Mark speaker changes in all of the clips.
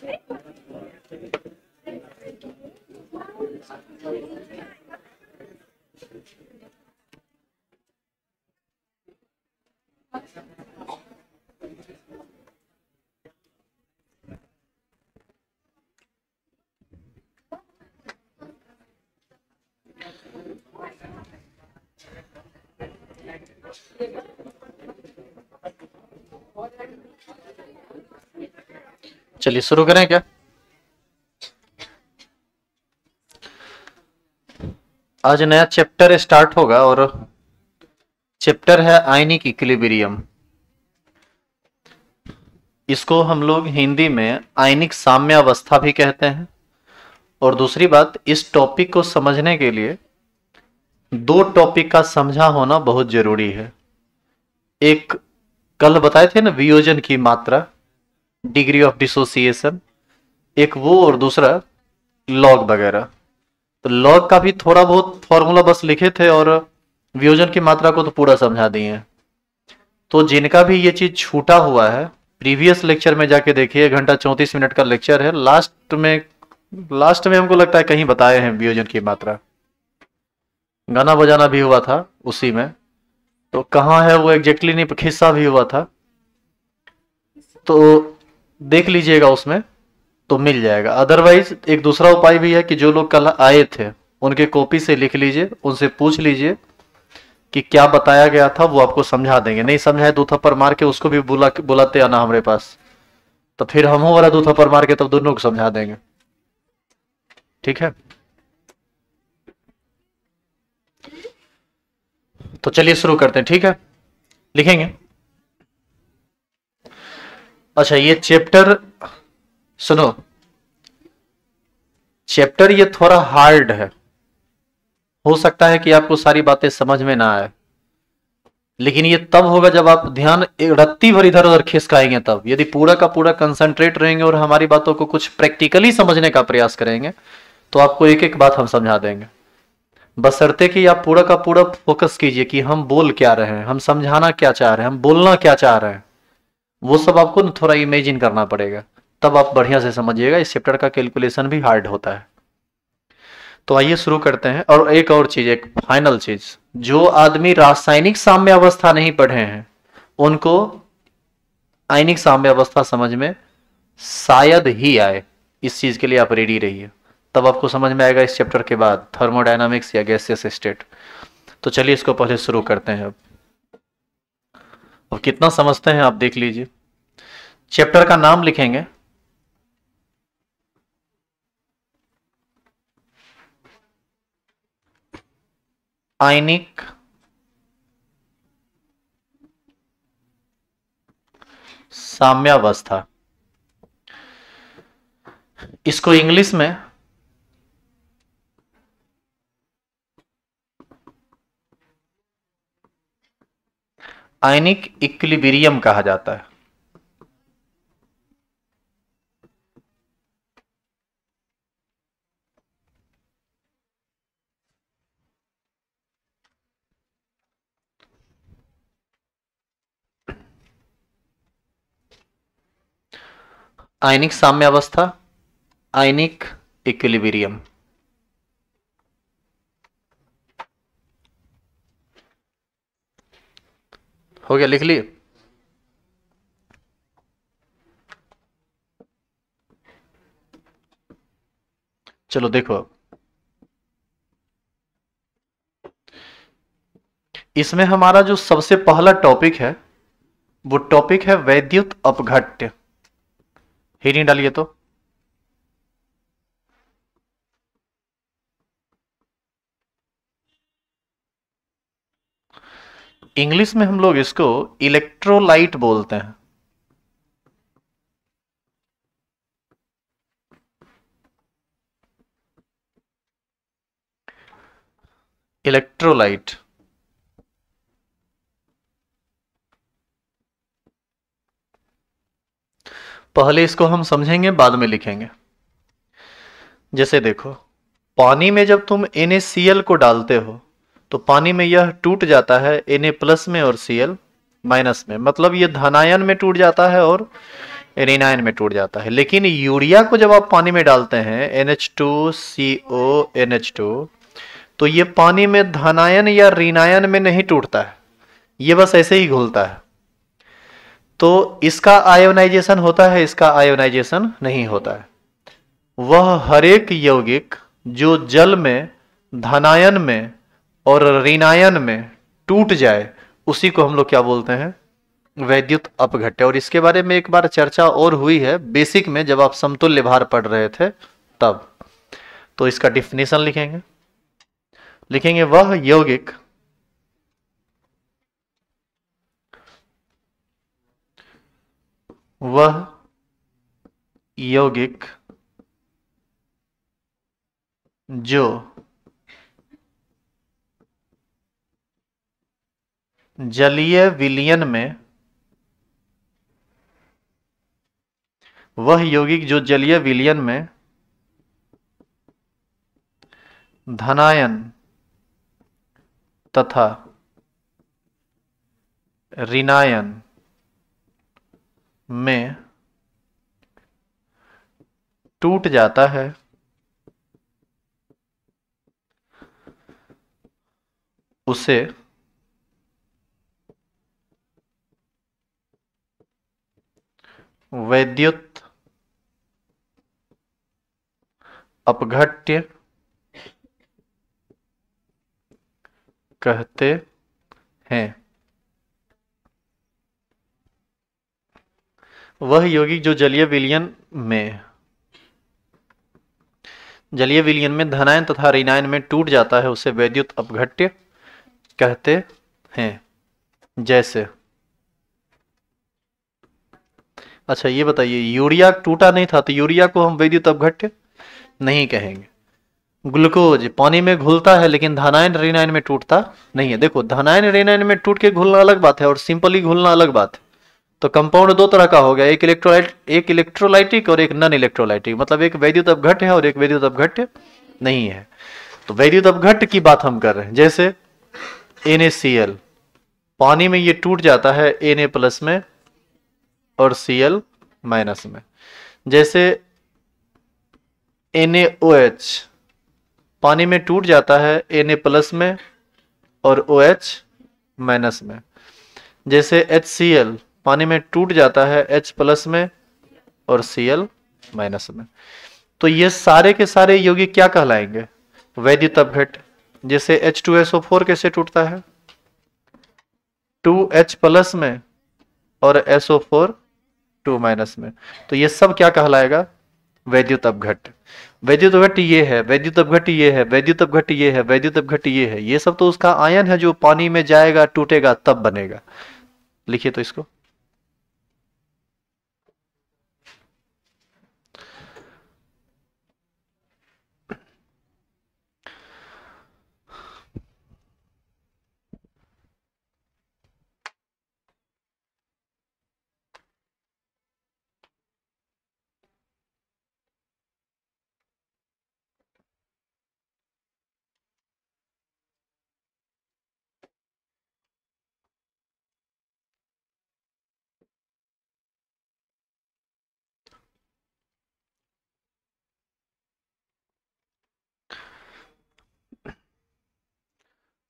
Speaker 1: Thank you. चलिए शुरू करें क्या आज नया चैप्टर स्टार्ट होगा और चैप्टर है आइनिक इक्विलिब्रियम इसको हम लोग हिंदी में आयनिक साम्यावस्था भी कहते हैं और दूसरी बात इस टॉपिक को समझने के लिए दो टॉपिक का समझा होना बहुत जरूरी है एक कल बताए थे ना वियोजन की मात्रा डिग्री ऑफ डिसोसिएशन एक वो और दूसरा लॉग वगैरह तो लॉग का भी थोड़ा बहुत फॉर्मूला बस लिखे थे और वियोजन की मात्रा को तो पूरा समझा दिए हैं तो जिनका भी ये चीज छूटा हुआ है प्रीवियस लेक्चर में जाके देखिए घंटा चौंतीस मिनट का लेक्चर है लास्ट में लास्ट में हमको लगता है कहीं बताए हैं वियोजन की मात्रा गाना बजाना भी हुआ था उसी में तो कहाँ है वो एग्जैक्टली नहीं खिस्सा भी हुआ था तो देख लीजिएगा उसमें तो मिल जाएगा अदरवाइज एक दूसरा उपाय भी है कि जो लोग कल आए थे उनके कॉपी से लिख लीजिए उनसे पूछ लीजिए कि क्या बताया गया था वो आपको समझा देंगे नहीं समझाए दो थप्पड़ मार के उसको भी बुला बुलाते आना हमारे पास तो फिर हम वाला दो थप्पड़ मार के तब दोनों को समझा देंगे ठीक है तो चलिए शुरू करते हैं ठीक है लिखेंगे अच्छा ये चैप्टर सुनो चैप्टर ये थोड़ा हार्ड है हो सकता है कि आपको सारी बातें समझ में ना आए लेकिन ये तब होगा जब आप ध्यान रत्ती भर इधर उधर खिसकाएंगे तब यदि पूरा का पूरा कंसंट्रेट रहेंगे और हमारी बातों को कुछ प्रैक्टिकली समझने का प्रयास करेंगे तो आपको एक एक बात हम समझा देंगे बसरते कि आप पूरा का पूरा फोकस कीजिए कि हम बोल क्या रहे हैं हम समझाना क्या चाह रहे हैं हम बोलना क्या चाह रहे हैं वो सब आपको ना थोड़ा इमेजिन करना पड़ेगा तब आप बढ़िया से समझिएगा इस चैप्टर का कैलकुलेशन भी हार्ड होता है तो आइए शुरू करते हैं और एक और चीज एक फाइनल चीज जो आदमी रासायनिक साम्य अवस्था नहीं पढ़े हैं उनको आयनिक साम्य अवस्था समझ में शायद ही आए इस चीज के लिए आप रेडी रहिए तब आपको समझ में आएगा इस चैप्टर के बाद थर्मोडाइनमिक्स या गैसियस स्टेट तो चलिए इसको पहले शुरू करते हैं अब और कितना समझते हैं आप देख लीजिए चैप्टर का नाम लिखेंगे आयनिक साम्यावस्था इसको इंग्लिश में आयनिक इक्लिबीरियम कहा जाता है आयनिक साम्य अवस्था आयनिक इक्लिबीरियम हो गया लिख ली चलो देखो अब इसमें हमारा जो सबसे पहला टॉपिक है वो टॉपिक है वैद्युत अपघट्य ही नहीं डालिए तो इंग्लिश में हम लोग इसको इलेक्ट्रोलाइट बोलते हैं इलेक्ट्रोलाइट पहले इसको हम समझेंगे बाद में लिखेंगे जैसे देखो पानी में जब तुम NaCl को डालते हो तो पानी में यह टूट जाता है एन प्लस में और सी माइनस में मतलब यह धनायन में टूट जाता है और एनिनायन में टूट जाता है लेकिन यूरिया को जब आप पानी में डालते हैं N H two C O N H two तो ये पानी में धनायन या रीनायन में नहीं टूटता है ये बस ऐसे ही घुलता है तो इसका आयोनाइजेशन होता है इसका आयोनाइजेशन नहीं होता है वह हरेक यौगिक जो जल में धनायन में और ऋणायन में टूट जाए उसी को हम लोग क्या बोलते हैं वैद्युत अपघट्य और इसके बारे में एक बार चर्चा और हुई है बेसिक में जब आप समतुल्य भार पढ़ रहे थे तब तो इसका डिफिनेशन लिखेंगे लिखेंगे वह यौगिक वह यौगिक जो जलीय विलियन में वह यौगिक जो जलीय विलियन में धनायन तथा ऋणायन में टूट जाता है उसे वैद्युत अपघट्य कहते हैं वह यौगिक जो जलीय विलियन में जलीय विलियन में धनायन तथा ऋणायन में टूट जाता है उसे वैद्युत अपघट्य कहते हैं जैसे अच्छा ये बताइए यूरिया टूटा नहीं था तो यूरिया को हम वैद्युत अपघट्य नहीं कहेंगे ग्लूकोज पानी में घुलता है लेकिन धनायन रेनायन में टूटता नहीं है देखो धनायन रेनायन में टूट के घुलना अलग बात है और सिंपली घुलना अलग बात है तो कंपाउंड दो तरह का हो गया एक इलेक्ट्रोलाइट एक इलेक्ट्रोलाइटिक और एक नन इलेक्ट्रोलाइटिक मतलब एक वैद्युत अपघट्य है और एक वैद्युत अवघट नहीं है तो वैद्युत अपघट्य की बात हम कर रहे हैं जैसे एन पानी में ये टूट जाता है एन प्लस में और सी एल माइनस में जैसे एन एच पानी में टूट जाता है एन ए प्लस में और ओ एच माइनस में जैसे एच सी एल पानी में टूट जाता है एच प्लस में और सी एल माइनस में तो ये सारे के सारे योगी क्या कहलाएंगे वैद्युत अभेट जैसे H two S O four कैसे टूटता है टू एच प्लस में और S O four two minus में तो ये सब क्या कहलाएगा वैद्युत अपघट वैद्युत घट ये है वैद्युत अपघट ये है वैद्युत अपघट ये है वैद्युत अपघट ये है ये सब तो उसका आयन है जो पानी में जाएगा टूटेगा तब बनेगा लिखिए तो इसको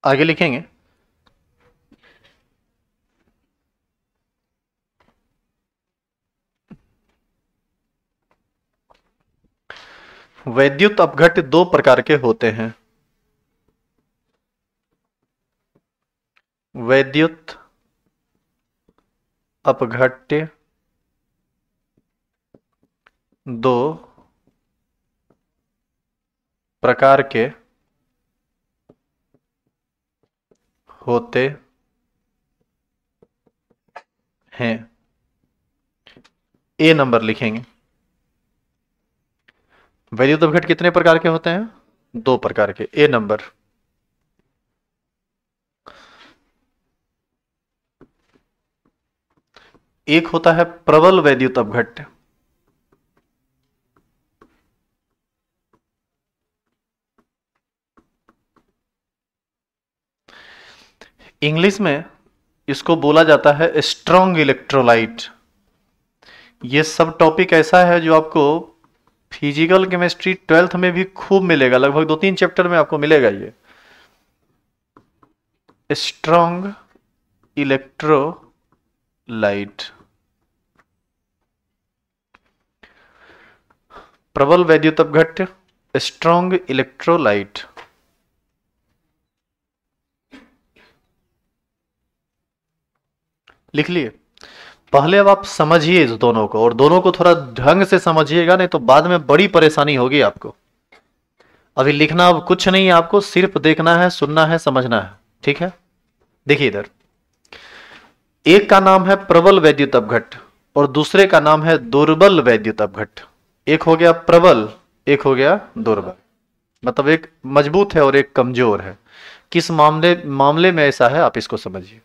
Speaker 1: आगे लिखेंगे वैद्युत अपघट दो प्रकार के होते हैं वैद्युत अपघट्य दो प्रकार के होते हैं ए नंबर लिखेंगे तो वैद्युत अपघट कितने प्रकार के होते हैं दो प्रकार के ए नंबर एक होता है प्रबल वैद्युत अपघट्य इंग्लिश में इसको बोला जाता है स्ट्रॉन्ग इलेक्ट्रोलाइट ये सब टॉपिक ऐसा है जो आपको फिजिकल केमिस्ट्री ट्वेल्थ में भी खूब मिलेगा लगभग दो तीन चैप्टर में आपको मिलेगा ये स्ट्रॉन्ग इलेक्ट्रोलाइट प्रबल वैद्युत अपघट्य स्ट्रॉन्ग इलेक्ट्रोलाइट लिख लिए पहले अब आप समझिए इस दोनों को और दोनों को थोड़ा ढंग से समझिएगा नहीं तो बाद में बड़ी परेशानी होगी आपको अभी लिखना अब कुछ नहीं है आपको सिर्फ देखना है सुनना है समझना है ठीक है देखिए इधर एक का नाम है प्रबल वैद्युत अपघट और दूसरे का नाम है दुर्बल वैद्युत अपघट एक हो गया प्रबल एक हो गया दुर्बल मतलब एक मजबूत है और एक कमजोर है किस मामले मामले में ऐसा है आप इसको समझिए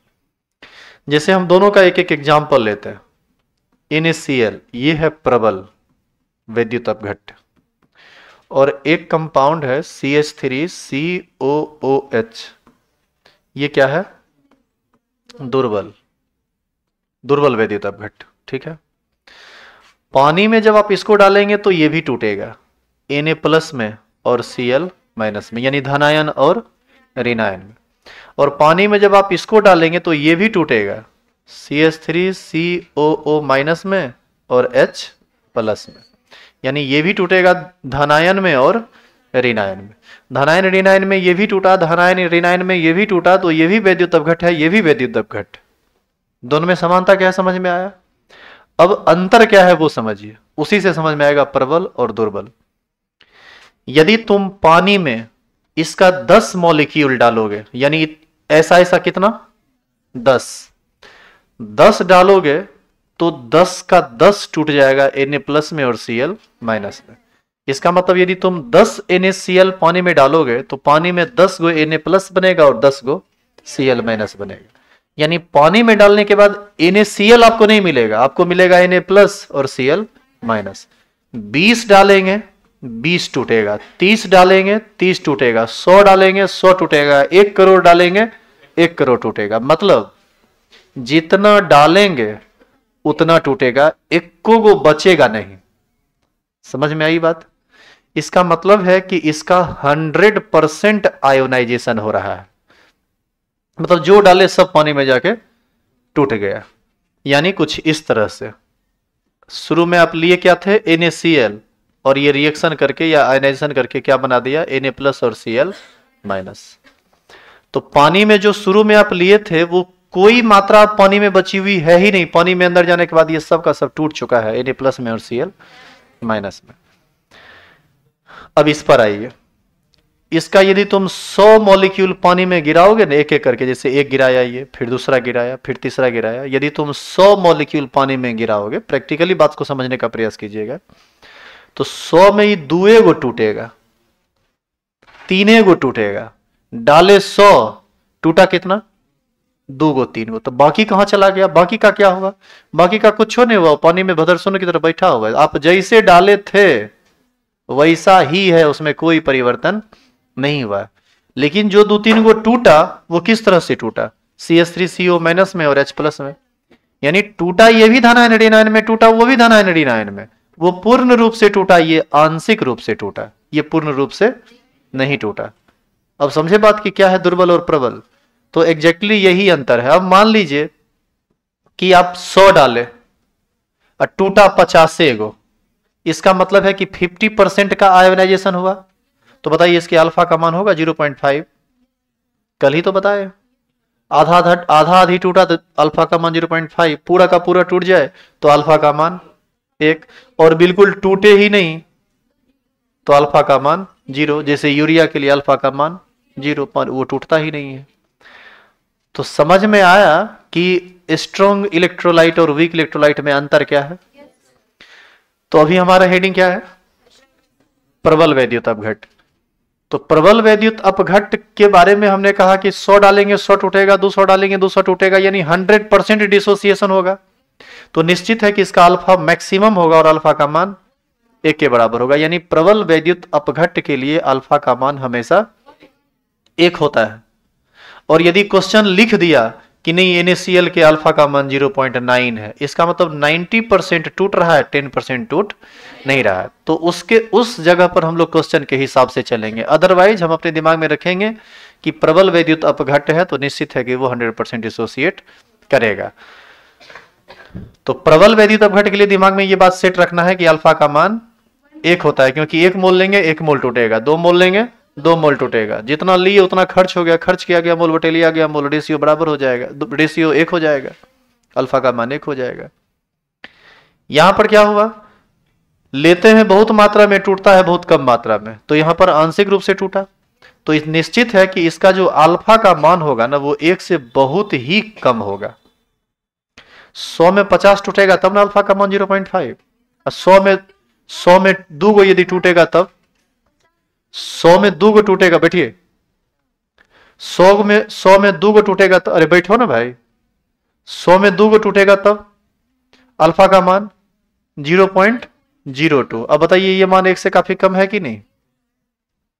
Speaker 1: जैसे हम दोनों का एक एक एग्जाम्पल लेते हैं एन ये है प्रबल वैद्युत अपघट और एक कंपाउंड है C H three C O O H ये क्या है दुर्बल दुर्बल वैद्युत अपघट ठीक है पानी में जब आप इसको डालेंगे तो ये भी टूटेगा एन ए प्लस में और सी एल माइनस में यानी धनायन और ऋणायन में और पानी में जब आप इसको डालेंगे तो ये भी टूटेगा C S three C O O minus में और एच प्लस में यानी ये भी टूटेगा धनायन में और ऋणायन में धनायन ऋणायन में ये भी टूटा धनायन ऋणायन में ये भी टूटा तो ये भी वैद्युत अवघट है ये भी वैद्युत अवघट दोनों में समानता क्या समझ में आया अब अंतर क्या है वो समझिए उसी से समझ में आएगा प्रबल और दुर्बल यदि तुम पानी में इसका दस मॉलिक्यूल डालोगे यानी ऐसा ऐसा कितना दस दस डालोगे तो दस का दस टूट जाएगा एन प्लस में और सी माइनस में इसका मतलब यदि तुम दस एन ए सी एल पानी में डालोगे तो पानी में दस गो एन ए प्लस बनेगा और दस गो सी एल माइनस बनेगा यानी पानी में डालने के बाद एन ए सी एल आपको नहीं मिलेगा आपको मिलेगा एन ए प्लस और सी एल माइनस बीस डालेंगे बीस टूटेगा तीस डालेंगे तीस टूटेगा सौ डालेंगे सौ टूटेगा एक करोड़ डालेंगे एक करोड़ टूटेगा मतलब जितना डालेंगे उतना टूटेगा इक्को को बचेगा नहीं समझ में आई बात इसका मतलब है कि इसका हंड्रेड परसेंट आयोनाइजेशन हो रहा है मतलब जो डाले सब पानी में जाके टूट गया यानी कुछ इस तरह से शुरू में आप लिए क्या थे एन और ये रिएक्शन करके या आयनाइजेशन करके क्या बना दिया एन प्लस और सी एल माइनस तो पानी में जो शुरू में आप लिए थे वो कोई मात्रा पानी में बची हुई है ही नहीं पानी में अंदर जाने के बाद ये सब का सब टूट चुका है एन प्लस में और सी एल माइनस में अब इस पर आइए इसका यदि तुम 100 मॉलिक्यूल पानी में गिराओगे ना एक एक करके जैसे एक गिराया ये फिर दूसरा गिराया फिर तीसरा गिराया यदि तुम 100 मॉलिक्यूल पानी में गिराओगे प्रैक्टिकली बात को समझने का प्रयास कीजिएगा तो सौ में ही दुए गो टूटेगा तीन गो टूटेगा डाले सौ टूटा कितना दो गो तीन गो तो बाकी कहां चला गया बाकी का क्या होगा बाकी का कुछ नहीं हुआ पानी में भदरसुन की तरह बैठा हुआ आप जैसे डाले थे वैसा ही है उसमें कोई परिवर्तन नहीं हुआ लेकिन जो दो तीन गो टूटा वो किस तरह से टूटा C S three CO minus में और एच प्लस में यानी टूटा ये भी धनायन डी नाइन में टूटा वो भी धनायन डी नाइन में वो पूर्ण रूप से टूटा ये आंशिक रूप से टूटा ये पूर्ण रूप से नहीं टूटा अब समझे बात की क्या है दुर्बल और प्रबल तो एग्जैक्टली यही अंतर है अब मान लीजिए कि आप सौ डाले और टूटा पचासे गो इसका मतलब है कि फिफ्टी परसेंट का आयोनाइजेशन हुआ तो बताइए इसके अल्फा का मान होगा जीरो पॉइंट फाइव कल ही तो बताए आधा आधा आधा आधी टूटा तो अल्फा का मान जीरो पॉइंट फाइव पूरा का पूरा टूट जाए तो अल्फा का मान एक और बिल्कुल टूटे ही नहीं तो अल्फा का मान जीरो जैसे यूरिया के लिए अल्फा का मान जीरो वो टूटता ही नहीं है तो समझ में आया कि स्ट्रॉन्ग इलेक्ट्रोलाइट और वीक इलेक्ट्रोलाइट में अंतर क्या है तो अभी हमारा हेडिंग क्या है प्रबल वैद्युत अपघट तो प्रबल वैद्युत अपघट के बारे में हमने कहा कि 100 डालेंगे 100 टूटेगा 200 डालेंगे 200 टूटेगा यानी 100 परसेंट डिसोसिएशन होगा तो निश्चित है कि इसका अल्फा मैक्सिमम होगा और अल्फा का मान एक के बराबर होगा यानी प्रबल वैद्युत अपघट के लिए अल्फा का मान हमेशा एक होता है और यदि क्वेश्चन लिख दिया कि नहीं एनएसीएल के अल्फा का मान 0.9 है इसका मतलब 90 परसेंट टूट रहा है 10 परसेंट टूट नहीं रहा है तो उसके उस जगह पर हम लोग क्वेश्चन के हिसाब से चलेंगे अदरवाइज हम अपने दिमाग में रखेंगे कि प्रबल वैद्युत अपघट है तो निश्चित है कि वो हंड्रेड परसेंट एसोसिएट करेगा तो प्रबल तब अपघट के लिए दिमाग में ये बात सेट रखना है कि अल्फा का मान एक होता है क्योंकि एक मोल लेंगे एक मोल टूटेगा दो मोल लेंगे दो मोल टूटेगा जितना लिए उतना खर्च हो गया खर्च किया गया मोल बटे लिया गया मोल रेशियो बराबर हो जाएगा रेशियो एक हो जाएगा अल्फा का मान एक हो जाएगा यहां पर क्या हुआ लेते हैं बहुत मात्रा में टूटता है बहुत कम मात्रा में तो यहां पर आंशिक रूप से टूटा तो निश्चित है कि इसका जो अल्फा का मान होगा ना वो एक से बहुत ही कम होगा सौ में पचास टूटेगा तब ना अल्फा का मान जीरो पॉइंट फाइव और सौ में सौ में दो गो यदि टूटेगा तब सौ में दो गो टूटेगा बैठिए सौ में सौ में दो गो टूटेगा तो अरे बैठो ना भाई सौ में दू गो टूटेगा तब अल्फा का मान जीरो पॉइंट जीरो टू अब बताइए ये मान एक से काफी कम है कि नहीं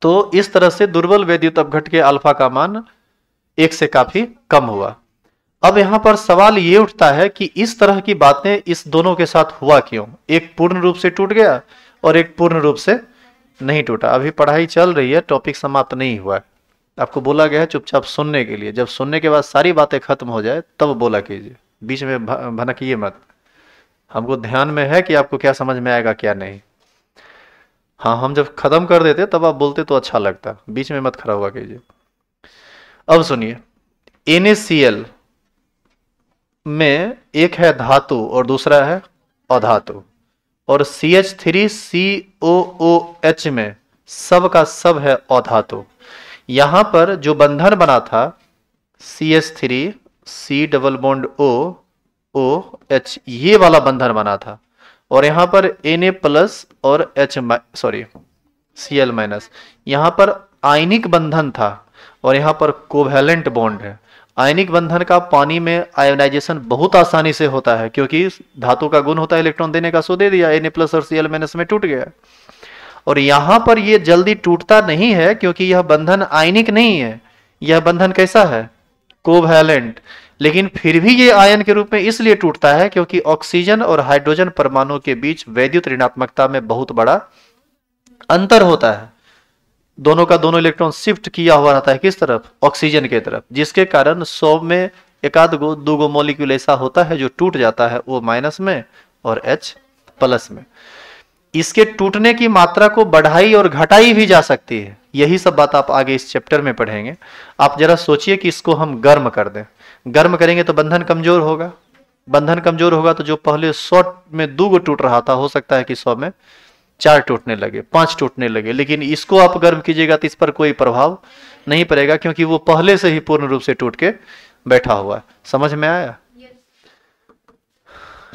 Speaker 1: तो इस तरह से दुर्बल वैद्युत अपघट के अल्फा का मान एक से काफी कम हुआ अब यहां पर सवाल ये उठता है कि इस तरह की बातें इस दोनों के साथ हुआ क्यों एक पूर्ण रूप से टूट गया और एक पूर्ण रूप से नहीं टूटा अभी पढ़ाई चल रही है टॉपिक समाप्त नहीं हुआ आपको बोला गया है चुपचाप सुनने के लिए जब सुनने के बाद सारी बातें खत्म हो जाए तब बोला कीजिए बीच में भनकिए मत हमको ध्यान में है कि आपको क्या समझ में आएगा क्या नहीं हाँ हम जब खत्म कर देते तब आप बोलते तो अच्छा लगता बीच में मत खड़ा हुआ कीजिए अब सुनिए एन में एक है धातु और दूसरा है अधातु और C H three C O O H में सब का सब है अधातु यहां पर जो बंधन बना था C H three C double bond O O H ये वाला बंधन बना था और यहां पर एन ए प्लस और H sorry C L minus यहां पर आयनिक बंधन था और यहां पर कोवेलेंट बॉन्ड है आयनिक बंधन का पानी में आयोनाइजेशन बहुत आसानी से होता है क्योंकि धातु का गुण होता है इलेक्ट्रॉन देने का सो दे दिया एन प्लस और सी एल माइनस में टूट गया और यहां पर यह जल्दी टूटता नहीं है क्योंकि यह बंधन आयनिक नहीं है यह बंधन कैसा है कोवैलेंट लेकिन फिर भी ये आयन के रूप में इसलिए टूटता है क्योंकि ऑक्सीजन और हाइड्रोजन परमाणु के बीच वैद्युत ऋणात्मकता में बहुत बड़ा अंतर होता है दोनों का दोनों इलेक्ट्रॉन शिफ्ट किया हुआ रहता है किस तरफ ऑक्सीजन के तरफ जिसके कारण सौ में एकाध गो दो गो मॉलिक्यूल ऐसा होता है जो टूट जाता है वो माइनस में और एच प्लस में इसके टूटने की मात्रा को बढ़ाई और घटाई भी जा सकती है यही सब बात आप आगे इस चैप्टर में पढ़ेंगे आप जरा सोचिए कि इसको हम गर्म कर दें गर्म करेंगे तो बंधन कमजोर होगा बंधन कमजोर होगा तो जो पहले सौ में दो गो टूट रहा था हो सकता है कि सौ में चार टूटने लगे पांच टूटने लगे लेकिन इसको आप गर्व कीजिएगा तो इस पर कोई प्रभाव नहीं पड़ेगा क्योंकि वो पहले से ही पूर्ण रूप से टूट के बैठा हुआ है समझ में आया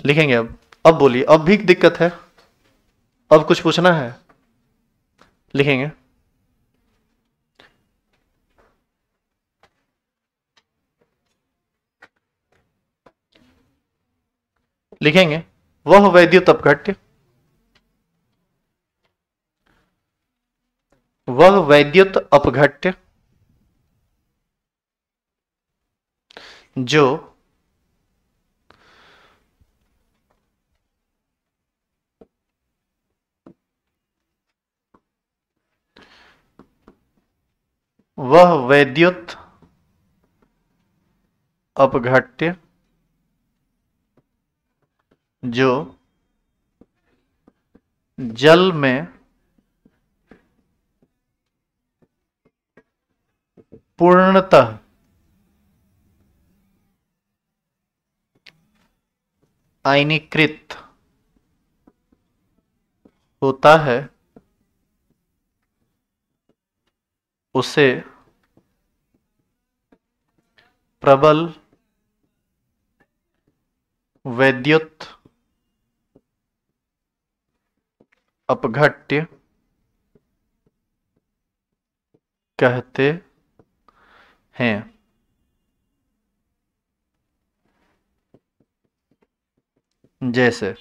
Speaker 1: लिखेंगे अब अब बोलिए अब भी दिक्कत है अब कुछ पूछना है लिखेंगे लिखेंगे वह वैद्य घट्य वह वैद्युत अपघट्य जो वह वैद्युत अपघट्य जो जल में पूर्णतः आयनीकृत होता है उसे प्रबल वैद्युत अपघट्य कहते हैं जैसे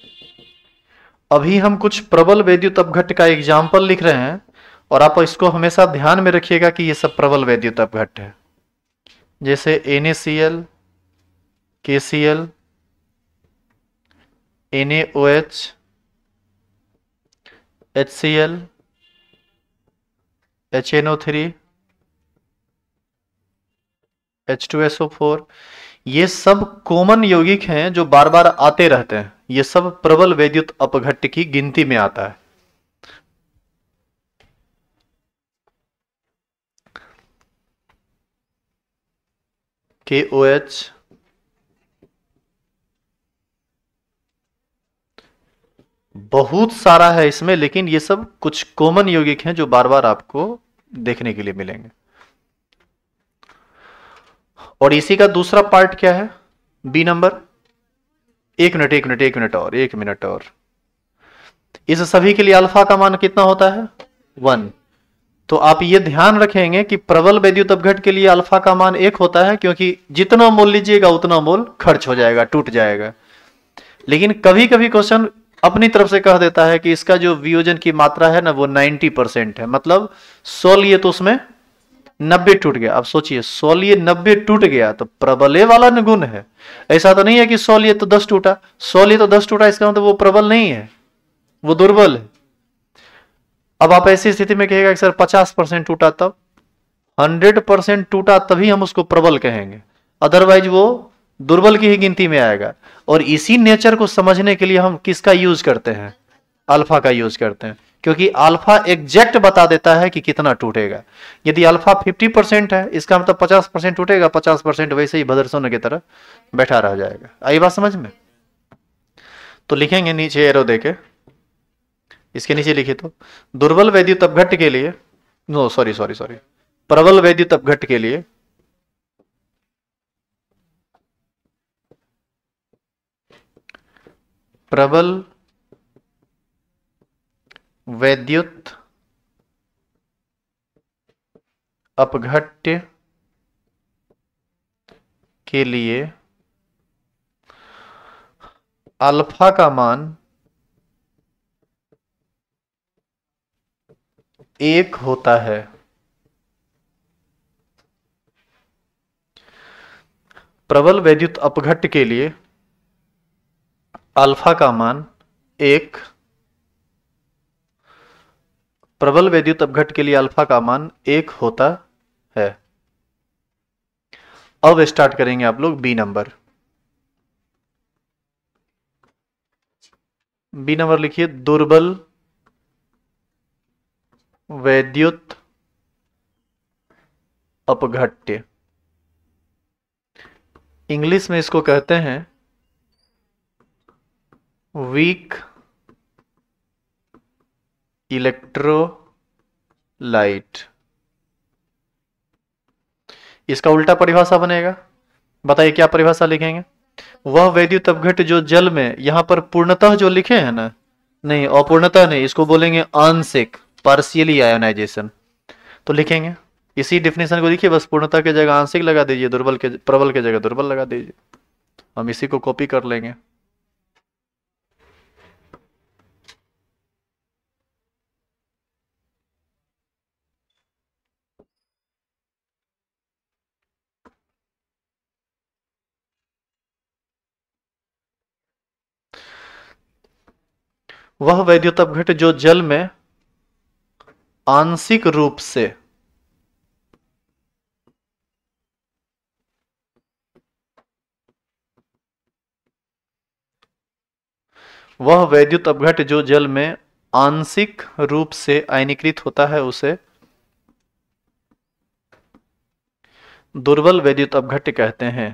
Speaker 1: अभी हम कुछ प्रबल वैद्युत अपघट का एग्जाम्पल लिख रहे हैं और आप इसको हमेशा ध्यान में रखिएगा कि ये सब प्रबल वैद्युत अपघट है जैसे N A C L K C L N O H H C L H N O three H2SO4 ये सब कॉमन यौगिक हैं जो बार बार आते रहते हैं ये सब प्रबल वैद्युत अपघट्ट की गिनती में आता है के ओ एच बहुत सारा है इसमें लेकिन ये सब कुछ कॉमन यौगिक हैं जो बार बार आपको देखने के लिए मिलेंगे और इसी का दूसरा पार्ट क्या है बी नंबर एक मिनट एक मिनट एक मिनट और एक मिनट और इस सभी के लिए अल्फा का मान कितना होता है वन तो आप यह ध्यान रखेंगे कि प्रबल वैद्युत अपघट के लिए अल्फा का मान एक होता है क्योंकि जितना मोल लीजिएगा उतना मोल खर्च हो जाएगा टूट जाएगा लेकिन कभी कभी क्वेश्चन अपनी तरफ से कह देता है कि इसका जो वियोजन की मात्रा है ना वो 90 परसेंट है मतलब सौ लिए तो उसमें नब्बे टूट गया अब सोचिए सोलिय लिए नब्बे टूट गया तो प्रबले वाला गुण है ऐसा तो नहीं है कि सोलिय तो दस टूटा सोलिय तो दस टूटा इसका मतलब वो प्रबल नहीं है वो दुर्बल है अब आप ऐसी स्थिति में कहेगा कि सर पचास परसेंट टूटा तब हंड्रेड परसेंट टूटा तभी हम उसको प्रबल कहेंगे अदरवाइज वो दुर्बल की ही गिनती में आएगा और इसी नेचर को समझने के लिए हम किसका यूज करते हैं अल्फा का यूज करते हैं क्योंकि अल्फा एग्जैक्ट बता देता है कि कितना टूटेगा यदि अल्फा 50 परसेंट है इसका मतलब 50 परसेंट टूटेगा 50 परसेंट वैसे ही भद्र की तरह बैठा रह जाएगा आई बात समझ में तो लिखेंगे नीचे एरो देके इसके नीचे लिखे तो दुर्बल वैद्युत अपघट के लिए नो सॉरी सॉरी सॉरी प्रबल वैद्युत अपघट के लिए प्रबल वैद्युत अपघट्य के लिए अल्फा का मान एक होता है प्रबल वैद्युत अपघट के लिए अल्फा का मान एक प्रबल वैद्युत अपघट के लिए अल्फा का मान एक होता है अब स्टार्ट करेंगे आप लोग बी नंबर बी नंबर लिखिए दुर्बल वैद्युत अपघट्य इंग्लिश में इसको कहते हैं वीक इलेक्ट्रोलाइट इसका उल्टा परिभाषा बनेगा बताइए क्या परिभाषा लिखेंगे वह वैद्युत अपघट जो जल में यहां पर पूर्णतः जो लिखे हैं ना नहीं अपूर्णतः नहीं इसको बोलेंगे आंशिक पार्शियली आयोनाइजेशन तो लिखेंगे इसी डिफिनेशन को लिखिए बस पूर्णतः के जगह आंशिक लगा दीजिए दुर्बल के प्रबल के जगह दुर्बल लगा दीजिए हम इसी को कॉपी कर लेंगे वह वैद्युत अपघट जो जल में आंशिक रूप से वह वैद्युत अपघट जो जल में आंशिक रूप से आयनीकृत होता है उसे दुर्बल वैद्युत अपघट कहते हैं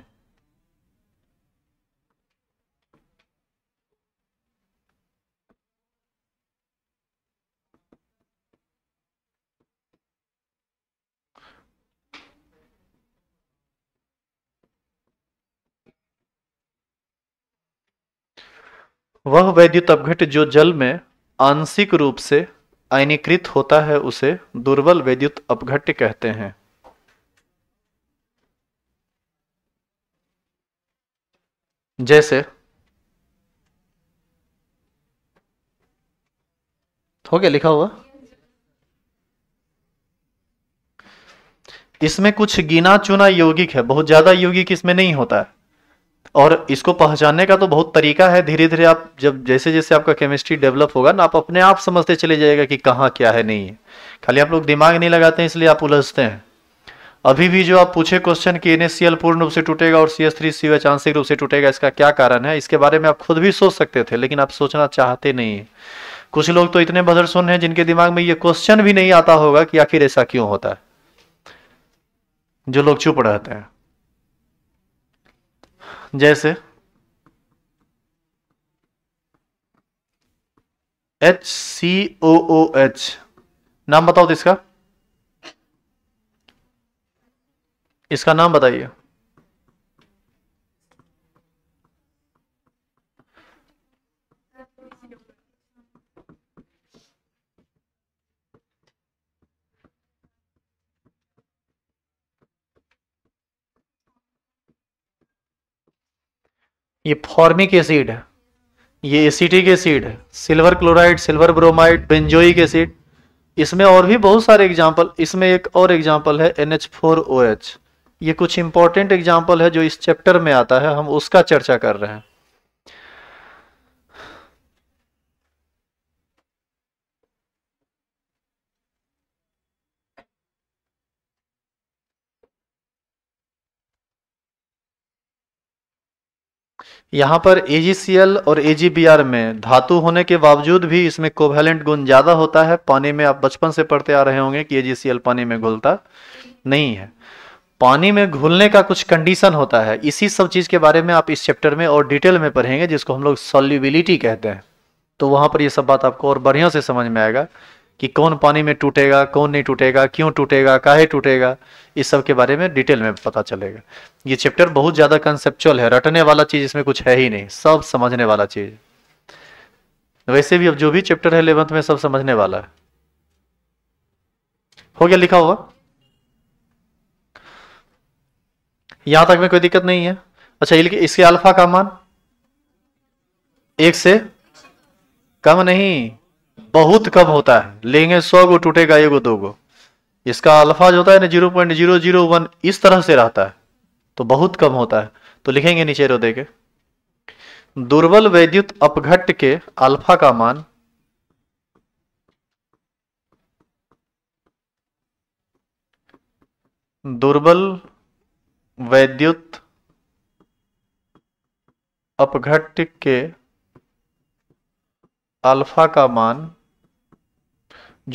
Speaker 1: वह वैद्युत अपघट जो जल में आंशिक रूप से आयनीकृत होता है उसे दुर्बल वैद्युत अपघट्य कहते हैं जैसे हो गया लिखा हुआ इसमें कुछ गिना चुना यौगिक है बहुत ज्यादा यौगिक इसमें नहीं होता है और इसको पहचानने का तो बहुत तरीका है धीरे धीरे आप जब जैसे जैसे आपका केमिस्ट्री डेवलप होगा ना आप अपने आप समझते चले जाएगा कि कहाँ क्या है नहीं है खाली आप लोग दिमाग नहीं लगाते हैं इसलिए आप उलझते हैं अभी भी जो आप पूछे क्वेश्चन कि एन पूर्ण रूप से टूटेगा और C S three C H आंशिक रूप से टूटेगा इसका क्या कारण है इसके बारे में आप खुद भी सोच सकते थे लेकिन आप सोचना चाहते नहीं है कुछ लोग तो इतने बदरसुन हैं जिनके दिमाग में ये क्वेश्चन भी नहीं आता होगा कि आखिर ऐसा क्यों होता है जो लोग चुप रहते हैं जैसे H C O O H नाम बताओ तो इसका इसका नाम बताइए ये फॉर्मिक एसिड है ये एसिटिक एसिड है silver chloride silver bromide benzoic acid इसमें और भी बहुत सारे एग्जाम्पल इसमें एक और एग्जाम्पल है N H four O H ये कुछ इंपॉर्टेंट एग्जाम्पल है जो इस चैप्टर में आता है हम उसका चर्चा कर रहे हैं यहाँ पर एल और आर में धातु होने के बावजूद भी इसमें कोवेलेंट गुण ज़्यादा होता है पानी में आप बचपन से पढ़ते आ रहे होंगे कि एल पानी में घुलता नहीं है पानी में घुलने का कुछ कंडीशन होता है इसी सब चीज़ के बारे में आप इस चैप्टर में और डिटेल में पढ़ेंगे जिसको हम लोग सॉल्युबिलिटी कहते हैं तो वहां पर ये सब बात आपको और बढ़िया से समझ में आएगा कि कौन पानी में टूटेगा कौन नहीं टूटेगा क्यों टूटेगा काहे टूटेगा इस सब के बारे में डिटेल में पता चलेगा ये चैप्टर बहुत ज़्यादा कंसेप्चुअल है रटने वाला चीज़ इसमें कुछ है ही नहीं सब समझने वाला चीज़ वैसे भी अब जो भी चैप्टर है इलेवंथ में सब समझने वाला है हो गया लिखा हुआ यहां तक में कोई दिक्कत नहीं है अच्छा इसके अल्फा का मान एक से कम नहीं बहुत कम होता है लेंगे सौ गो टूटेगा एक गो दो गो इसका अल्फा जो होता है ना zero point zero zero one इस तरह से रहता है तो बहुत कम होता है तो लिखेंगे नीचे रो देखे दुर्बल वैद्युत अपघट्ट के अल्फा का मान दुर्बल वैद्युत अपघट के अल्फा का मान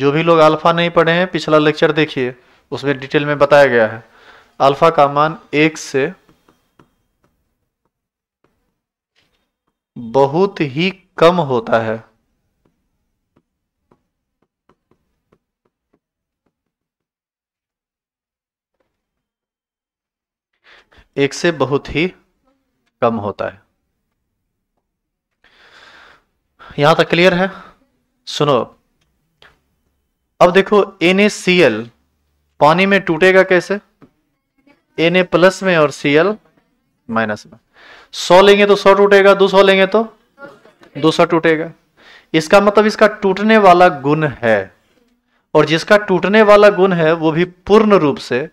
Speaker 1: जो भी लोग अल्फा नहीं पढ़े हैं पिछला लेक्चर देखिए उसमें डिटेल में बताया गया है अल्फा का मान एक से बहुत ही कम होता है एक से बहुत ही कम होता है यहां तक क्लियर है सुनो अब देखो NaCl पानी में टूटेगा कैसे Na प्लस में और Cl माइनस में सौ लेंगे तो सौ टूटेगा दो सौ लेंगे तो दो सौ टूटेगा इसका मतलब इसका टूटने वाला गुण है और जिसका टूटने वाला गुण है वो भी पूर्ण रूप से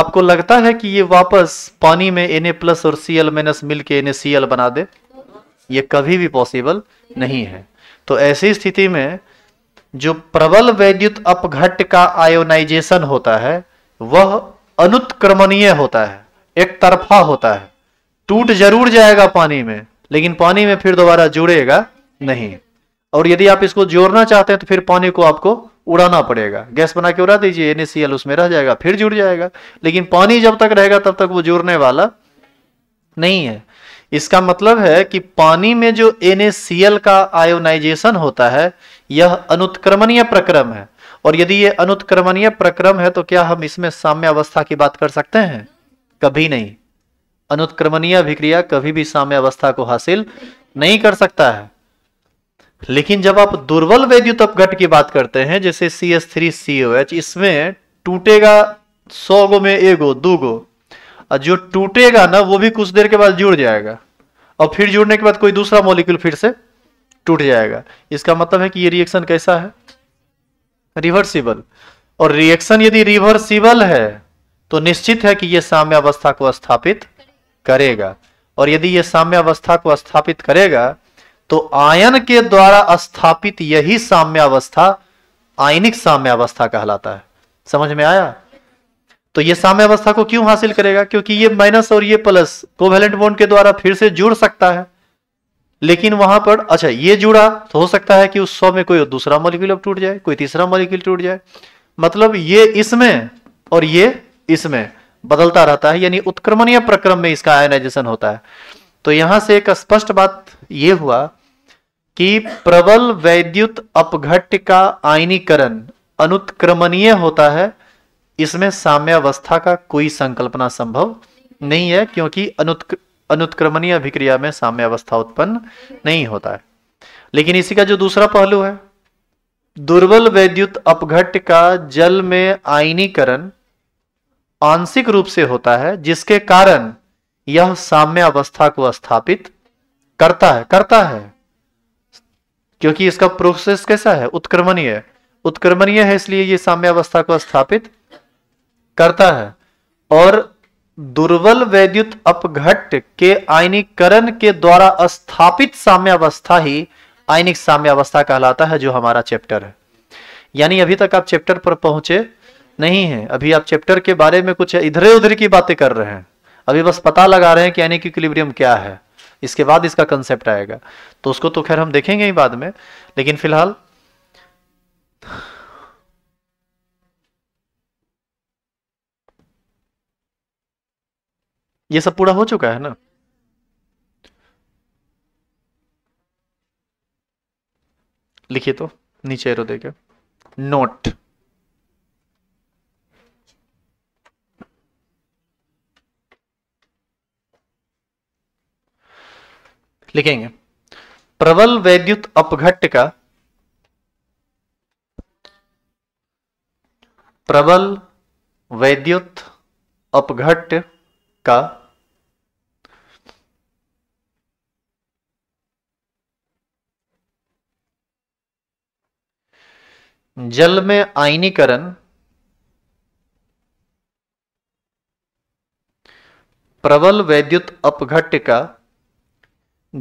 Speaker 1: आपको लगता है कि ये वापस पानी में Na प्लस और Cl माइनस मिलके NaCl बना दे ये कभी भी पॉसिबल नहीं है तो ऐसी स्थिति में जो प्रबल वैद्युत अपघट का आयोनाइजेशन होता है वह अनुत्क्रमणीय होता है एक तरफा होता है टूट जरूर जाएगा पानी में लेकिन पानी में फिर दोबारा जुड़ेगा नहीं और यदि आप इसको जोड़ना चाहते हैं तो फिर पानी को आपको उड़ाना पड़ेगा गैस बना के उड़ा दीजिए एन उसमें रह जाएगा फिर जुड़ जाएगा लेकिन पानी जब तक रहेगा तब तक वो जुड़ने वाला नहीं है इसका मतलब है कि पानी में जो NaCl का आयोनाइजेशन होता है यह अनुत्क्रमणीय प्रक्रम है और यदि यह अनुत्क्रमणीय प्रक्रम है तो क्या हम इसमें साम्य अवस्था की बात कर सकते हैं कभी नहीं अनुत्क्रमणीय अभिक्रिया कभी भी साम्य अवस्था को हासिल नहीं कर सकता है लेकिन जब आप दुर्बल वैद्युत अपघट की बात करते हैं जैसे सी एस थ्री एच इसमें टूटेगा सौ गो में एगो दो गो और जो टूटेगा ना वो भी कुछ देर के बाद जुड़ जाएगा और फिर जुड़ने के बाद कोई दूसरा मॉलिक्यूल फिर से टूट जाएगा इसका मतलब है कि ये रिएक्शन कैसा है रिवर्सिबल और रिएक्शन यदि रिवर्सिबल है तो निश्चित है कि यह साम्यावस्था को स्थापित करेगा और यदि यह साम्यावस्था को स्थापित करेगा तो आयन के द्वारा स्थापित यही साम्यावस्था आयनिक साम्यावस्था कहलाता है समझ में आया तो ये साम्य अवस्था को क्यों हासिल करेगा क्योंकि ये माइनस और ये प्लस कोवेलेंट बॉन्ड के द्वारा फिर से जुड़ सकता है लेकिन वहां पर अच्छा ये जुड़ा तो हो सकता है कि उस सौ में कोई दूसरा मॉलिक्यूल अब टूट जाए कोई तीसरा मॉलिक्यूल टूट जाए मतलब ये इसमें और ये इसमें बदलता रहता है यानी उत्क्रमण या प्रक्रम में इसका आयनाइजेशन होता है तो यहां से एक स्पष्ट बात यह हुआ कि प्रबल वैद्युत अपघट्य का आयनीकरण अनुत्क्रमणीय होता है इसमें साम्यावस्था का कोई संकल्पना संभव नहीं है क्योंकि अनुत्क अनुत्क्रमणीय अभिक्रिया में साम्यावस्था उत्पन्न नहीं होता है लेकिन इसी का जो दूसरा पहलू है दुर्बल वैद्युत अपघट का जल में आयनीकरण आंशिक रूप से होता है जिसके कारण यह साम्य अवस्था को स्थापित करता है करता है क्योंकि इसका प्रोसेस कैसा है उत्क्रमणीय उत्क्रमणीय है इसलिए यह साम्य अवस्था को स्थापित करता है और दुर्बल वैद्युत अपघट के आयनीकरण के द्वारा स्थापित साम्यावस्था ही आयनिक साम्यावस्था कहलाता है जो हमारा चैप्टर है यानी अभी तक आप चैप्टर पर पहुंचे नहीं है अभी आप चैप्टर के बारे में कुछ इधर उधर की बातें कर रहे हैं अभी बस पता लगा रहे हैं कि यानी इक्विलिब्रियम क्या है इसके बाद इसका कंसेप्ट आएगा तो उसको तो खैर हम देखेंगे ही बाद में लेकिन फिलहाल ये सब पूरा हो चुका है ना लिखिए तो नीचे रो देखे नोट लिखेंगे प्रबल वैद्युत अपघट्ट का प्रबल वैद्युत अपघट्ट का जल में आयनीकरण प्रबल वैद्युत अपघट्य का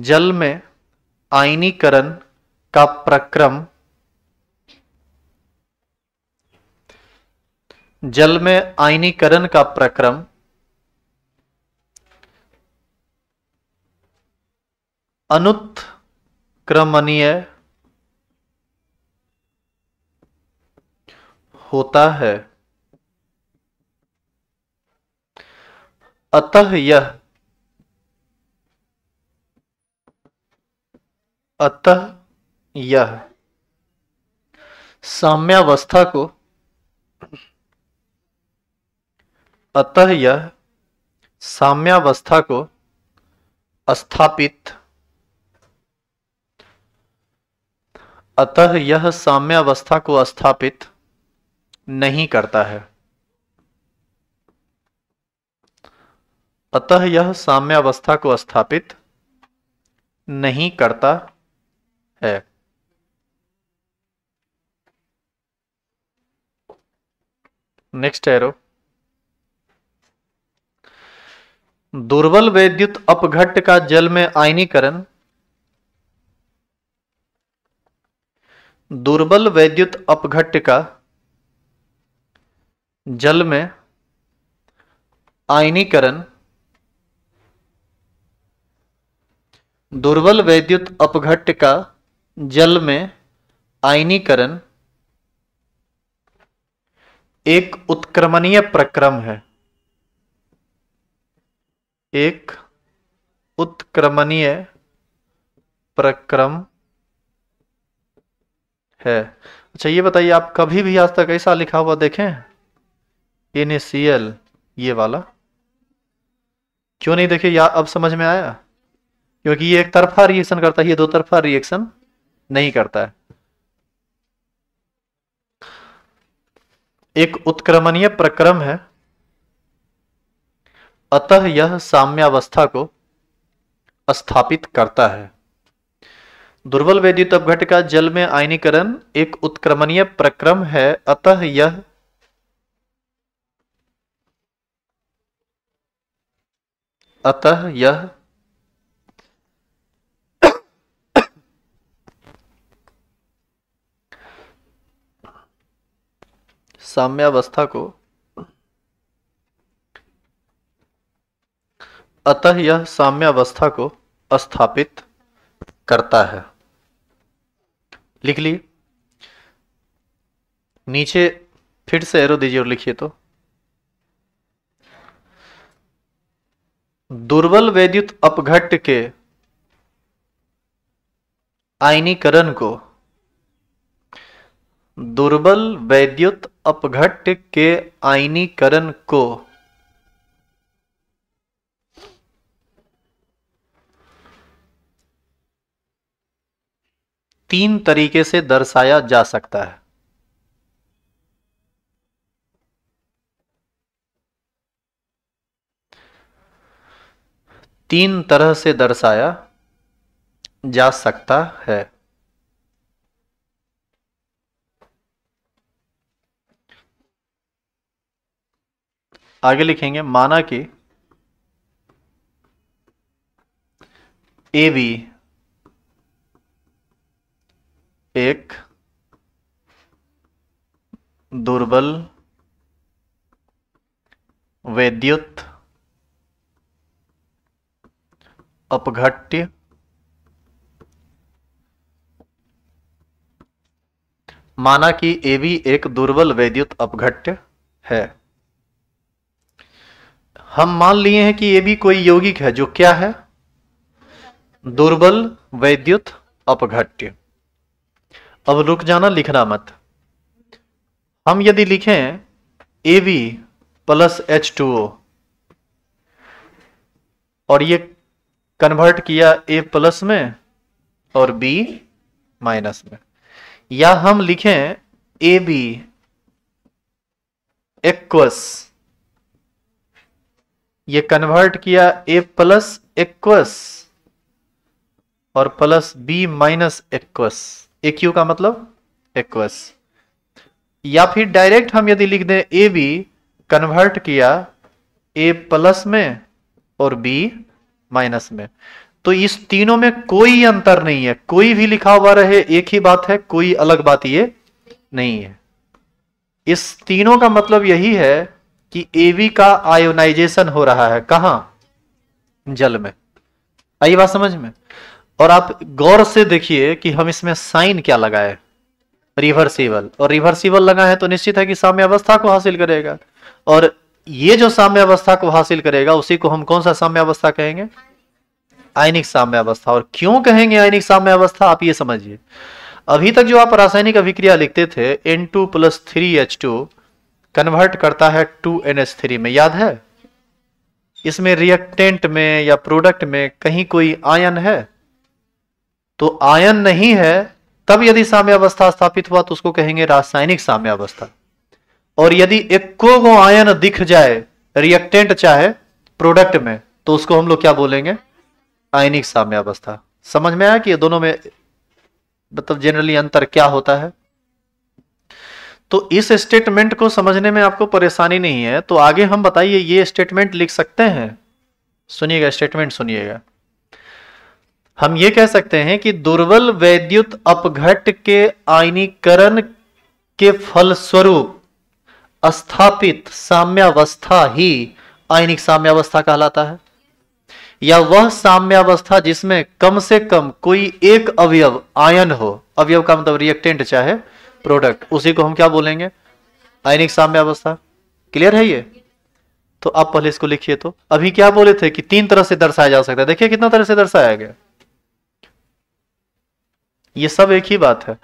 Speaker 1: जल में आयनीकरण का प्रक्रम जल में आयनीकरण का प्रक्रम अनुत्क्रमणीय होता है अतः यह अतः यह साम्यावस्था को अतः यह साम्यावस्था को स्थापित अतः यह साम्यावस्था को स्थापित नहीं करता है अतः यह साम्यावस्था को स्थापित नहीं करता है नेक्स्ट एरो दुर्बल वैद्युत अपघट्ट का जल में आयनीकरण दुर्बल वैद्युत अपघट्य का जल में आयनीकरण दुर्बल वैद्युत अपघट्य का जल में आयनीकरण एक उत्क्रमणीय प्रक्रम है एक उत्क्रमणीय प्रक्रम है अच्छा ये बताइए आप कभी भी आज तक ऐसा लिखा हुआ देखें एन ए सी एल ये वाला क्यों नहीं देखे या अब समझ में आया क्योंकि ये एक तरफा रिएक्शन करता है ये दो तरफा रिएक्शन नहीं करता है एक उत्क्रमणीय प्रक्रम है अतः यह साम्यावस्था को स्थापित करता है दुर्बल वैद्युत अपघट का जल में आयनीकरण एक उत्क्रमणीय प्रक्रम है अतः यह अतः यह साम्यावस्था को अतः यह साम्यावस्था को स्थापित करता है लिख ली नीचे फिर से एरो दीजिए और लिखिए तो दुर्बल वैद्युत अपघट्ट के आयनीकरण को दुर्बल वैद्युत अपघट्ट के आयनीकरण को तीन तरीके से दर्शाया जा सकता है तीन तरह से दर्शाया जा सकता है आगे लिखेंगे माना कि ए बी एक दुर्बल वैद्युत अपघट्य माना कि ए भी एक दुर्बल वैद्युत अपघट्य है हम मान लिए हैं कि ए भी कोई यौगिक है जो क्या है दुर्बल वैद्युत अपघट्य अब रुक जाना लिखना मत हम यदि लिखें A V plus H two O और ये कन्वर्ट किया ए प्लस में और बी माइनस में या हम लिखें ए बी एक्वस ये कन्वर्ट किया ए प्लस एक्वस और plus B minus aqueous A का मतलब एक्वस या फिर डायरेक्ट हम यदि लिख दें ए बी कन्वर्ट किया ए प्लस में और बी माइनस में तो इस तीनों में कोई अंतर नहीं है कोई भी लिखा हुआ रहे एक ही बात है कोई अलग बात ये नहीं है इस तीनों का मतलब यही है कि एवी का आयोनाइजेशन हो रहा है कहा जल में आई बात समझ में और आप गौर से देखिए कि हम इसमें साइन क्या लगाए रिवर्सिबल और रिवर्सिबल लगाए तो निश्चित है कि साम्य अवस्था को हासिल करेगा और ये जो साम्य अवस्था को हासिल करेगा उसी को हम कौन सा साम्य अवस्था कहेंगे आयनिक साम्य अवस्था और क्यों कहेंगे आयनिक साम्य अवस्था आप ये समझिए अभी तक जो आप रासायनिक अभिक्रिया लिखते थे N two plus three H two convert करता है टू एन एच थ्री में याद है इसमें रिएक्टेंट में या प्रोडक्ट में कहीं कोई आयन है तो आयन नहीं है तब यदि साम्यावस्था स्थापित हुआ तो उसको कहेंगे रासायनिक साम्यावस्था और यदि एको को आयन दिख जाए रिएक्टेंट चाहे प्रोडक्ट में तो उसको हम लोग क्या बोलेंगे आयनिक साम्यावस्था समझ में आया कि ये दोनों में मतलब जनरली अंतर क्या होता है तो इस स्टेटमेंट को समझने में आपको परेशानी नहीं है तो आगे हम बताइए ये स्टेटमेंट लिख सकते हैं सुनिएगा स्टेटमेंट सुनिएगा हम ये कह सकते हैं कि दुर्बल वैद्युत अपघट के आयनीकरण के फलस्वरूप स्थापित साम्यावस्था ही आयनिक साम्यावस्था कहलाता है या वह साम्यावस्था जिसमें कम से कम कोई एक अवयव आयन हो अवयव का मतलब रिएक्टेंट चाहे प्रोडक्ट उसी को हम क्या बोलेंगे आयनिक साम्यावस्था क्लियर है ये तो आप पहले इसको लिखिए तो अभी क्या बोले थे कि तीन तरह से दर्शाया जा सकता है देखिए कितना तरह से दर्शाया गया ये सब एक ही बात है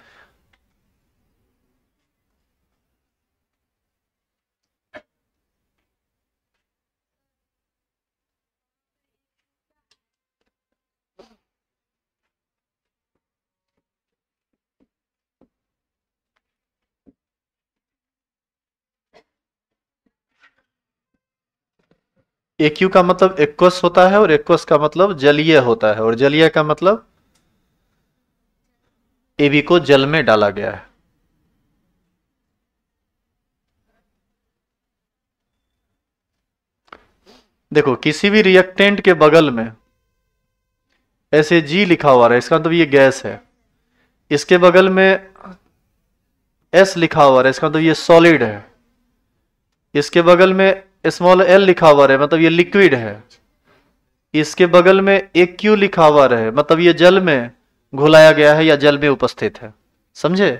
Speaker 1: एक्यू का मतलब एक्वस होता है और एक्वस का मतलब जलीय होता है और जलीय का मतलब एवी को जल में डाला गया है देखो किसी भी रिएक्टेंट के बगल में ऐसे जी लिखा हुआ रहा है इसका मतलब तो ये गैस है इसके बगल में एस लिखा हुआ है इसका मतलब तो ये सॉलिड है इसके बगल में स्मॉल एल लिखा हुआ है मतलब ये लिक्विड है इसके बगल में एक क्यू लिखा हुआ है मतलब ये जल में घुलाया गया है या जल में उपस्थित है समझे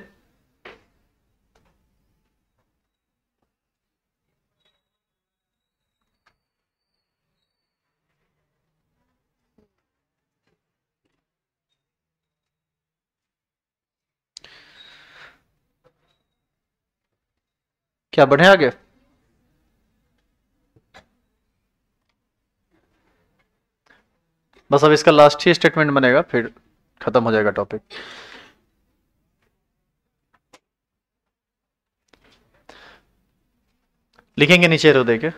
Speaker 1: क्या बढ़े आगे बस अब इसका लास्ट ही स्टेटमेंट बनेगा फिर खत्म हो जाएगा टॉपिक लिखेंगे नीचे हृदय के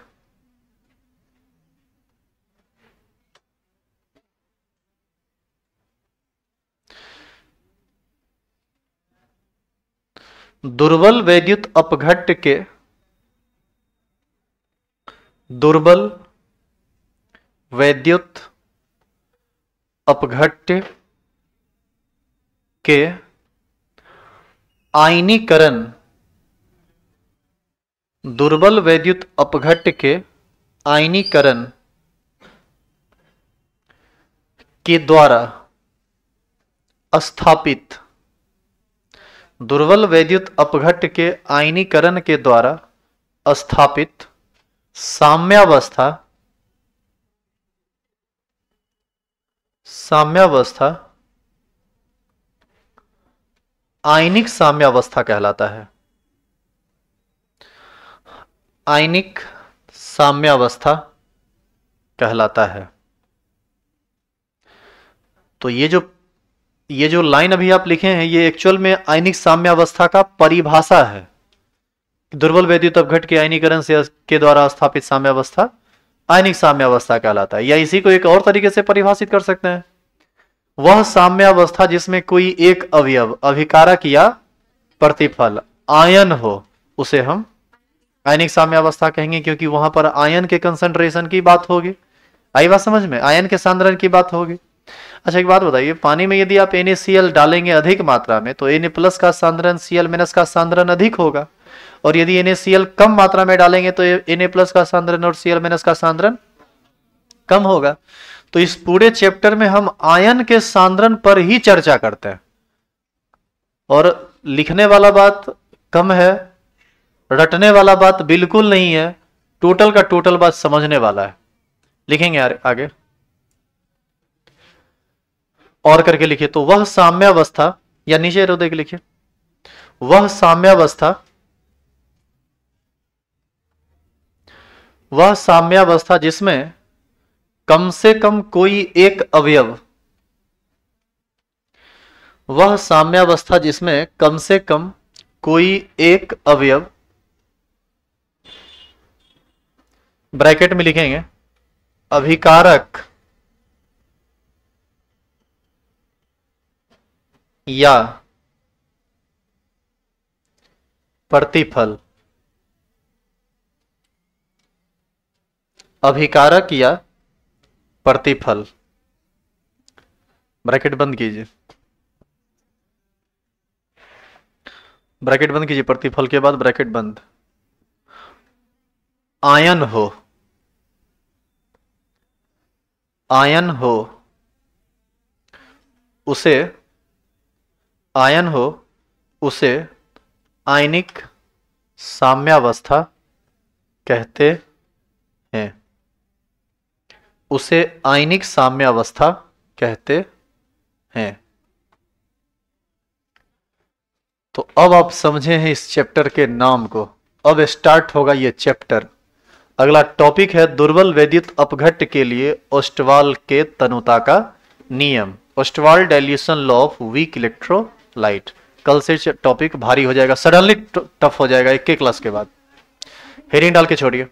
Speaker 1: दुर्बल वैद्युत अपघट्ट के दुर्बल वैद्युत अपघट्ट के आयनीकरण दुर्बल वैद्युत अपघट्ट के आयनीकरण के द्वारा स्थापित दुर्बल वैद्युत अपघट के आयनीकरण के द्वारा स्थापित साम्यावस्था साम्यावस्था आयनिक साम्यावस्था कहलाता है आयनिक साम्यावस्था कहलाता है तो ये जो ये जो लाइन अभी आप लिखे हैं ये एक्चुअल में आयनिक साम्यावस्था का परिभाषा है दुर्बल वैद्युत अपघट के आयनीकरण से के द्वारा स्थापित साम्यावस्था आयनिक साम्यावस्था कहलाता है या इसी को एक और तरीके से परिभाषित कर सकते हैं वह साम्यावस्था जिसमें कोई एक अवयव अभिकारक या प्रतिफल आयन हो उसे हम आयनिक साम्यावस्था कहेंगे क्योंकि वहां पर आयन के कंसंट्रेशन की बात होगी आई बात समझ में आयन के सांद्रण की बात होगी अच्छा एक बात बताइए पानी में यदि आप एन डालेंगे अधिक मात्रा में तो एन प्लस का सांद्रण सीएल माइनस का सांद्रण अधिक होगा और यदि एन कम मात्रा में डालेंगे तो एन प्लस का सांद्रण और सीएल माइनस का सांद्रण कम होगा तो इस पूरे चैप्टर में हम आयन के सांद्रण पर ही चर्चा करते हैं और लिखने वाला बात कम है रटने वाला बात बिल्कुल नहीं है टोटल का टोटल बात समझने वाला है लिखेंगे आगे और करके लिखिए तो वह साम्यावस्था या नीचे रो देख लिखिए वह साम्यावस्था वह साम्यावस्था जिसमें कम से कम कोई एक अवयव वह साम्यावस्था जिसमें कम से कम कोई एक अवयव ब्रैकेट में लिखेंगे अभिकारक या प्रतिफल अभिकारक या प्रतिफल ब्रैकेट बंद कीजिए ब्रैकेट बंद कीजिए प्रतिफल के बाद ब्रैकेट बंद आयन हो आयन हो उसे आयन हो उसे आयनिक साम्यावस्था कहते उसे आयनिक साम्य अवस्था कहते हैं तो अब आप समझे हैं इस चैप्टर के नाम को अब स्टार्ट होगा यह चैप्टर अगला टॉपिक है दुर्बल वैद्युत अपघट के लिए ओस्टवाल के तनुता का नियम Ostwald dilution law of weak electrolyte कल से टॉपिक भारी हो जाएगा सडनली टफ हो जाएगा एक के क्लास के बाद हेरिंग डाल के छोड़िए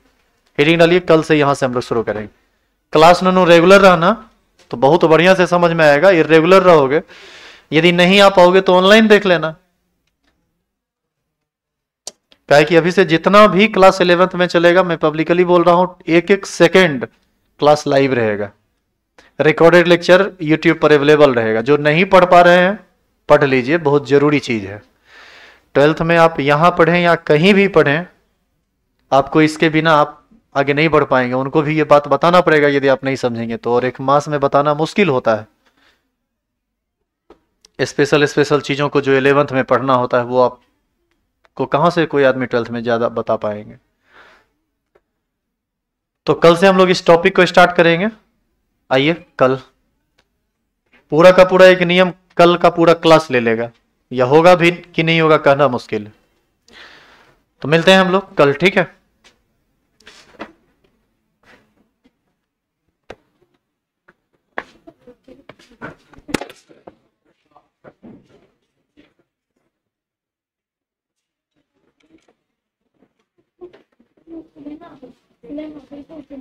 Speaker 1: हेरिंग डालिए कल से यहां से हम लोग शुरू करेंगे क्लास ननु रेगुलर रहना तो बहुत बढ़िया से समझ में आएगा इरेगुलर रहोगे यदि नहीं आ पाओगे तो ऑनलाइन देख लेना कहे कि अभी से जितना भी क्लास इलेवेंथ में चलेगा मैं पब्लिकली बोल रहा हूँ एक एक सेकेंड क्लास लाइव रहेगा रिकॉर्डेड लेक्चर यूट्यूब पर अवेलेबल रहेगा जो नहीं पढ़ पा रहे हैं पढ़ लीजिए बहुत जरूरी चीज है ट्वेल्थ में आप यहां पढ़ें या कहीं भी पढ़ें आपको इसके बिना आप आगे नहीं बढ़ पाएंगे उनको भी ये बात बताना पड़ेगा यदि आप नहीं समझेंगे तो और एक मास में बताना मुश्किल होता है स्पेशल स्पेशल चीज़ों को जो एलेवंथ में पढ़ना होता है वो आप को कहाँ से कोई आदमी ट्वेल्थ में ज़्यादा बता पाएंगे तो कल से हम लोग इस टॉपिक को स्टार्ट करेंगे आइए कल पूरा का पूरा एक नियम कल का पूरा क्लास ले लेगा या होगा भी कि नहीं होगा कहना मुश्किल तो मिलते हैं हम लोग कल ठीक है 那我可以进去。